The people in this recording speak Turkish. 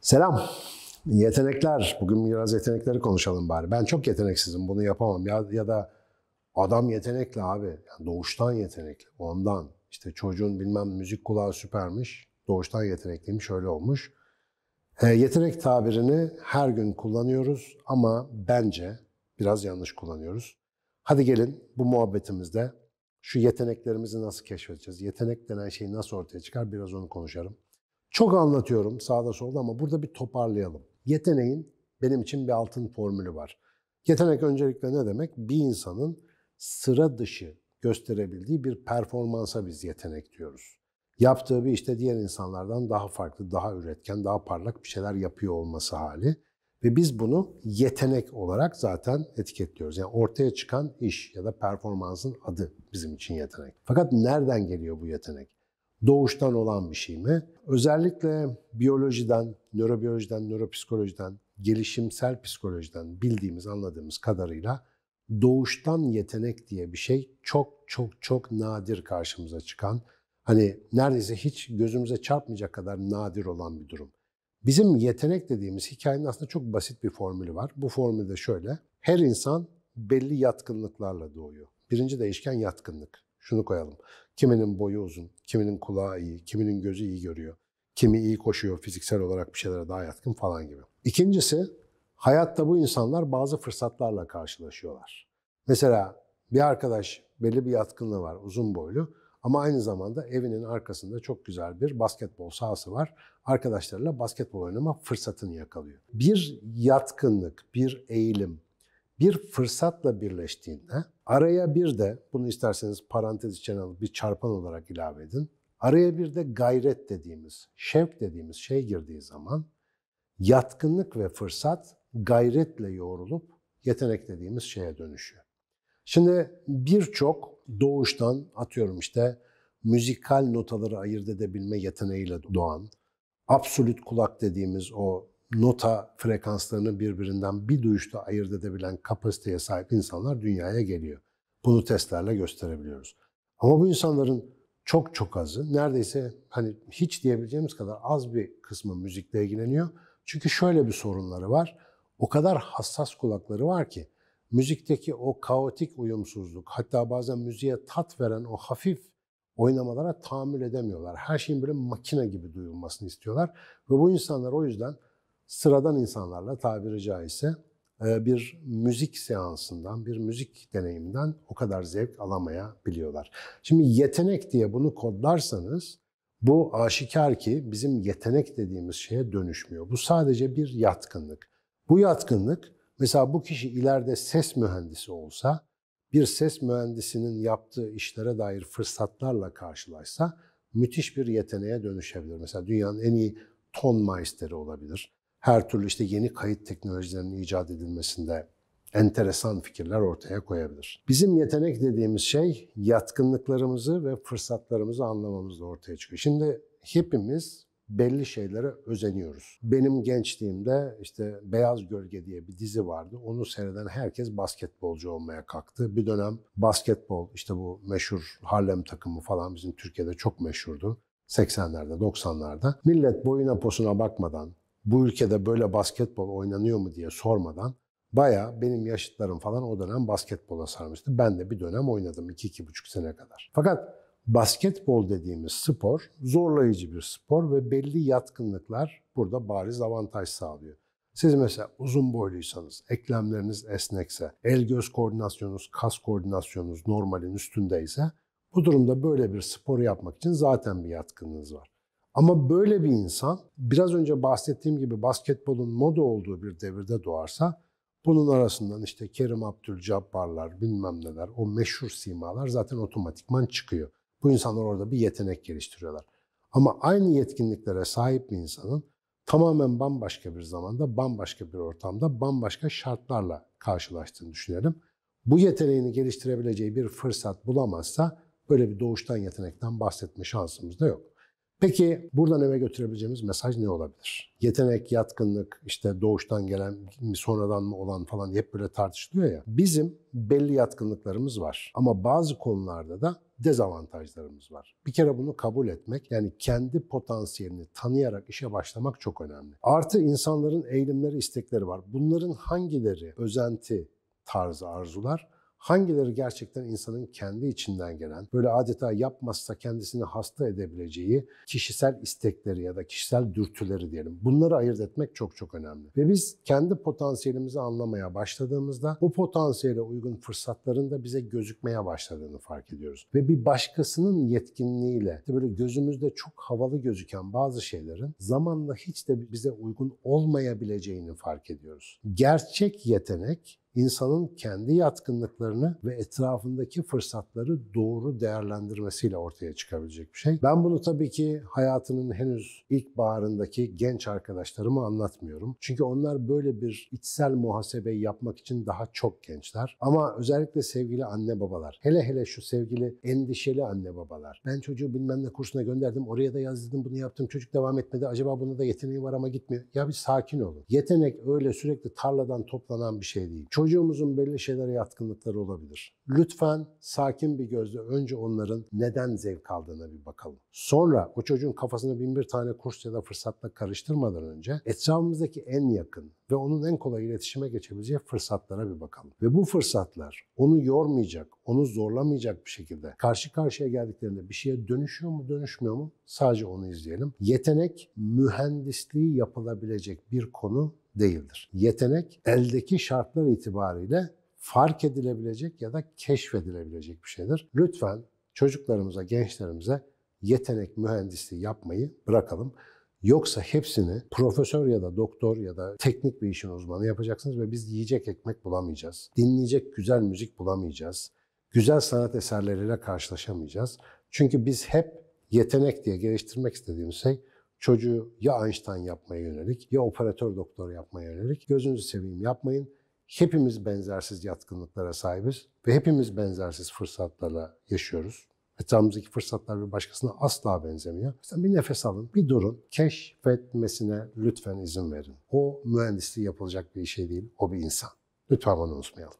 Selam. Yetenekler. Bugün biraz yetenekleri konuşalım bari. Ben çok yeteneksizim. Bunu yapamam. Ya, ya da adam yetenekli abi. Yani doğuştan yetenekli. Ondan. İşte çocuğun bilmem müzik kulağı süpermiş. Doğuştan yetenekliymiş. Öyle olmuş. E, yetenek tabirini her gün kullanıyoruz ama bence biraz yanlış kullanıyoruz. Hadi gelin bu muhabbetimizde şu yeteneklerimizi nasıl keşfedeceğiz? Yetenek denen şey nasıl ortaya çıkar? Biraz onu konuşalım. Çok anlatıyorum sağda solda ama burada bir toparlayalım. Yeteneğin benim için bir altın formülü var. Yetenek öncelikle ne demek? Bir insanın sıra dışı gösterebildiği bir performansa biz yetenek diyoruz. Yaptığı bir işte diğer insanlardan daha farklı, daha üretken, daha parlak bir şeyler yapıyor olması hali. Ve biz bunu yetenek olarak zaten etiketliyoruz. Yani ortaya çıkan iş ya da performansın adı bizim için yetenek. Fakat nereden geliyor bu yetenek? Doğuştan olan bir şey mi? Özellikle biyolojiden, nörobiyolojiden, nöropsikolojiden, gelişimsel psikolojiden bildiğimiz, anladığımız kadarıyla doğuştan yetenek diye bir şey çok çok çok nadir karşımıza çıkan, hani neredeyse hiç gözümüze çarpmayacak kadar nadir olan bir durum. Bizim yetenek dediğimiz hikayenin aslında çok basit bir formülü var. Bu formül de şöyle. Her insan belli yatkınlıklarla doğuyor. Birinci değişken yatkınlık. Şunu koyalım. Kiminin boyu uzun, kiminin kulağı iyi, kiminin gözü iyi görüyor. Kimi iyi koşuyor, fiziksel olarak bir şeylere daha yatkın falan gibi. İkincisi, hayatta bu insanlar bazı fırsatlarla karşılaşıyorlar. Mesela bir arkadaş belli bir yatkınlığı var, uzun boylu ama aynı zamanda evinin arkasında çok güzel bir basketbol sahası var. Arkadaşlarıyla basketbol oynama fırsatını yakalıyor. Bir yatkınlık, bir eğilim, bir fırsatla birleştiğinde araya bir de bunu isterseniz parantez içine alıp bir çarpan olarak ilave edin. Araya bir de gayret dediğimiz, şevk dediğimiz şey girdiği zaman yatkınlık ve fırsat gayretle yoğrulup yetenek dediğimiz şeye dönüşüyor. Şimdi birçok doğuştan atıyorum işte müzikal notaları ayırt edebilme yeteneğiyle doğan, absolut kulak dediğimiz o nota frekanslarını birbirinden bir duyuşta ayırt edebilen kapasiteye sahip insanlar dünyaya geliyor. Bunu testlerle gösterebiliyoruz. Ama bu insanların çok çok azı, neredeyse hani hiç diyebileceğimiz kadar az bir kısmı müzikle ilgileniyor. Çünkü şöyle bir sorunları var. O kadar hassas kulakları var ki müzikteki o kaotik uyumsuzluk, hatta bazen müziğe tat veren o hafif oynamalara tahammül edemiyorlar. Her şeyin böyle makine gibi duyulmasını istiyorlar. Ve bu insanlar o yüzden sıradan insanlarla tabiri caizse e, bir müzik seansından, bir müzik deneyiminden o kadar zevk alamayabiliyorlar. Şimdi yetenek diye bunu kodlarsanız bu aşikar ki bizim yetenek dediğimiz şeye dönüşmüyor. Bu sadece bir yatkınlık. Bu yatkınlık Mesela bu kişi ileride ses mühendisi olsa, bir ses mühendisinin yaptığı işlere dair fırsatlarla karşılaşsa müthiş bir yeteneğe dönüşebilir. Mesela dünyanın en iyi ton maisteri olabilir. Her türlü işte yeni kayıt teknolojilerinin icat edilmesinde enteresan fikirler ortaya koyabilir. Bizim yetenek dediğimiz şey yatkınlıklarımızı ve fırsatlarımızı anlamamızda ortaya çıkıyor. Şimdi hepimiz belli şeylere özeniyoruz. Benim gençliğimde işte Beyaz Gölge diye bir dizi vardı. Onu seyreden herkes basketbolcu olmaya kalktı. Bir dönem basketbol işte bu meşhur Harlem takımı falan bizim Türkiye'de çok meşhurdu. 80'lerde, 90'larda. Millet boyuna posuna bakmadan, bu ülkede böyle basketbol oynanıyor mu diye sormadan Baya benim yaşıtlarım falan o dönem basketbola sarmıştı. Ben de bir dönem oynadım 2-2,5 sene kadar. Fakat Basketbol dediğimiz spor zorlayıcı bir spor ve belli yatkınlıklar burada bariz avantaj sağlıyor. Siz mesela uzun boyluysanız, eklemleriniz esnekse, el göz koordinasyonunuz, kas koordinasyonunuz normalin üstündeyse bu durumda böyle bir spor yapmak için zaten bir yatkınlığınız var. Ama böyle bir insan biraz önce bahsettiğim gibi basketbolun moda olduğu bir devirde doğarsa bunun arasından işte Kerim Abdülcabbarlar bilmem neler o meşhur simalar zaten otomatikman çıkıyor. Bu insanlar orada bir yetenek geliştiriyorlar. Ama aynı yetkinliklere sahip bir insanın tamamen bambaşka bir zamanda, bambaşka bir ortamda, bambaşka şartlarla karşılaştığını düşünelim. Bu yeteneğini geliştirebileceği bir fırsat bulamazsa böyle bir doğuştan yetenekten bahsetme şansımız da yok. Peki buradan eve götürebileceğimiz mesaj ne olabilir? Yetenek, yatkınlık, işte doğuştan gelen sonradan mı olan falan hep böyle tartışılıyor ya. Bizim belli yatkınlıklarımız var ama bazı konularda da dezavantajlarımız var. Bir kere bunu kabul etmek yani kendi potansiyelini tanıyarak işe başlamak çok önemli. Artı insanların eğilimleri, istekleri var. Bunların hangileri özenti, tarzı arzular Hangileri gerçekten insanın kendi içinden gelen, böyle adeta yapmazsa kendisini hasta edebileceği kişisel istekleri ya da kişisel dürtüleri diyelim. Bunları ayırt etmek çok çok önemli. Ve biz kendi potansiyelimizi anlamaya başladığımızda bu potansiyele uygun fırsatların da bize gözükmeye başladığını fark ediyoruz. Ve bir başkasının yetkinliğiyle işte böyle gözümüzde çok havalı gözüken bazı şeylerin zamanla hiç de bize uygun olmayabileceğini fark ediyoruz. Gerçek yetenek insanın kendi yatkınlıklarını ve etrafındaki fırsatları doğru değerlendirmesiyle ortaya çıkabilecek bir şey. Ben bunu tabii ki hayatının henüz ilk baharındaki genç arkadaşlarıma anlatmıyorum. Çünkü onlar böyle bir içsel muhasebe yapmak için daha çok gençler. Ama özellikle sevgili anne babalar, hele hele şu sevgili endişeli anne babalar. Ben çocuğu bilmem ne kursuna gönderdim, oraya da yazdırdım, bunu yaptım. Çocuk devam etmedi. Acaba bunda da yeteneği var ama gitmiyor. Ya bir sakin olun. Yetenek öyle sürekli tarladan toplanan bir şey değil. Çocuk Çocuğumuzun belli şeylere yatkınlıkları olabilir. Lütfen sakin bir gözle önce onların neden zevk aldığına bir bakalım. Sonra o çocuğun kafasına bin bir tane kurs ya da fırsatla karıştırmadan önce etrafımızdaki en yakın ve onun en kolay iletişime geçebileceği fırsatlara bir bakalım. Ve bu fırsatlar onu yormayacak, onu zorlamayacak bir şekilde karşı karşıya geldiklerinde bir şeye dönüşüyor mu dönüşmüyor mu sadece onu izleyelim. Yetenek mühendisliği yapılabilecek bir konu değildir. Yetenek eldeki şartlar itibariyle fark edilebilecek ya da keşfedilebilecek bir şeydir. Lütfen çocuklarımıza, gençlerimize yetenek mühendisliği yapmayı bırakalım. Yoksa hepsini profesör ya da doktor ya da teknik bir işin uzmanı yapacaksınız ve biz yiyecek ekmek bulamayacağız. Dinleyecek güzel müzik bulamayacağız. Güzel sanat eserleriyle karşılaşamayacağız. Çünkü biz hep yetenek diye geliştirmek istediğimiz şey çocuğu ya Einstein yapmaya yönelik ya operatör doktor yapmaya yönelik. Gözünüzü seveyim yapmayın. Hepimiz benzersiz yatkınlıklara sahibiz ve hepimiz benzersiz fırsatlarla yaşıyoruz. Etrafımızdaki fırsatlar bir başkasına asla benzemiyor. Sen bir nefes alın, bir durun. Keşfetmesine lütfen izin verin. O mühendisliği yapılacak bir şey değil, o bir insan. Lütfen bunu unutmayalım.